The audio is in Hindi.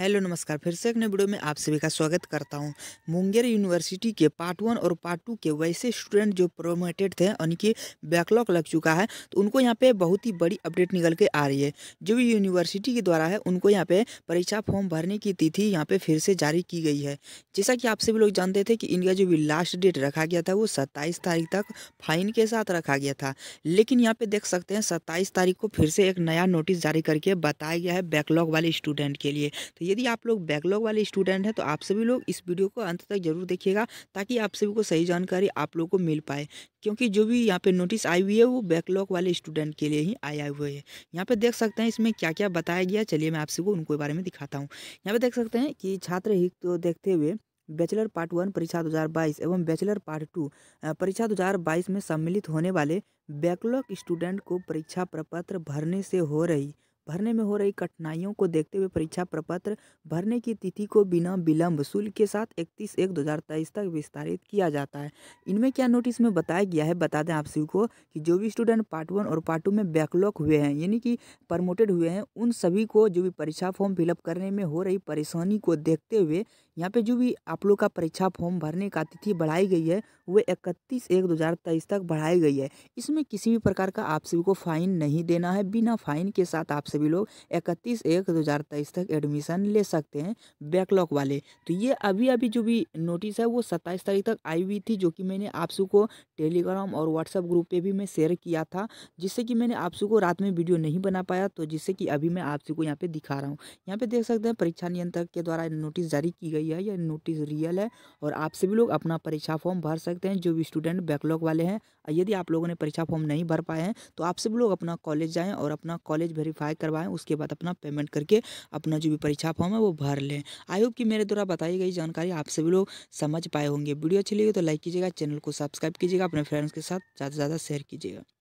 हेलो नमस्कार फिर से एक नए वीडियो में आप सभी का स्वागत करता हूं मुंगेर यूनिवर्सिटी के पार्ट वन और पार्ट टू के वैसे स्टूडेंट जो प्रोमोटेड थे यानी कि बैकलॉग लग चुका है तो उनको यहां पे बहुत ही बड़ी अपडेट निकल के आ रही है जो भी यूनिवर्सिटी के द्वारा है उनको यहां पे परीक्षा फॉर्म भरने की तिथि यहाँ पर फिर से जारी की गई है जैसा कि आप सभी लोग जानते थे कि इनका जो भी लास्ट डेट रखा गया था वो सत्ताईस तारीख तक फाइन के साथ रखा गया था लेकिन यहाँ पर देख सकते हैं सत्ताईस तारीख को फिर से एक नया नोटिस जारी करके बताया गया है बैकलॉग वाले स्टूडेंट के लिए तो यदि आप लोग बैकलॉग वाले स्टूडेंट हैं तो आप सभी लोग इस वीडियो को अंत तक जरूर देखिएगा ताकि आप सभी को सही जानकारी आप लोग को मिल पाए क्योंकि जो भी यहाँ पे नोटिस आई हुई है वो बैकलॉग वाले स्टूडेंट के लिए ही आया हुआ है यहाँ पे देख सकते हैं इसमें क्या क्या बताया गया चलिए मैं आप को उनको बारे में दिखाता हूँ यहाँ पे देख सकते हैं कि छात्र हित तो देखते हुए बैचलर पार्ट वन परीक्षा दो एवं बैचलर पार्ट टू परीक्षा दो में सम्मिलित होने वाले बैकलॉग स्टूडेंट को परीक्षा प्रपत्र भरने से हो रही भरने में हो रही कठिनाइयों को देखते हुए परीक्षा प्रपत्र भरने की तिथि को बिना विलंब शुल्क के साथ 31 एक तेईस तक विस्तारित किया जाता है इनमें क्या नोटिस में बताया गया है बता दें आप सभी को कि जो भी स्टूडेंट पार्ट वन और पार्ट टू में बैकलॉग हुए हैं यानी कि प्रमोटेड हुए हैं उन सभी को जो भी परीक्षा फॉर्म फिलअप करने में हो रही परेशानी को देखते हुए यहाँ पे जो भी आप लोग का परीक्षा फॉर्म भरने का तिथि बढ़ाई गई है वह इकतीस एक दो हज़ार तेईस तक बढ़ाई गई है इसमें किसी भी प्रकार का आप सभी को फाइन नहीं देना है बिना फाइन के साथ आप सभी लोग इकतीस एक दो हज़ार तेईस तक एडमिशन ले सकते हैं बैकलॉग वाले तो ये अभी अभी जो भी नोटिस है वो सत्ताईस तारीख तक आई हुई थी जो कि मैंने आप को टेलीग्राम और व्हाट्सअप ग्रुप पे भी मैं शेयर किया था जिससे कि मैंने आप सबको रात में वीडियो नहीं बना पाया तो जिससे कि अभी मैं आप सबको यहाँ पर दिखा रहा हूँ यहाँ पर देख सकते हैं परीक्षा नियंत्रक के द्वारा नोटिस जारी की गई है यह नोटिस रियल है और आप सभी लोग अपना परीक्षा फॉर्म भर सकते हैं जो भी स्टूडेंट बैकलॉग वाले हैं यदि आप लोगों ने परीक्षा फॉर्म नहीं भर पाए हैं तो आप सभी लोग अपना कॉलेज जाएँ और अपना कॉलेज वेरीफाई करवाएं उसके बाद अपना पेमेंट करके अपना जो भी परीक्षा फॉर्म है वो भर लें आई होप कि मेरे द्वारा बताई गई जानकारी आप सभी लोग समझ पाए होंगे वीडियो अच्छी लगी तो लाइक कीजिएगा चैनल को सब्सक्राइब कीजिएगा अपने फ्रेंड्स के साथ ज़्यादा से ज़्यादा शेयर कीजिएगा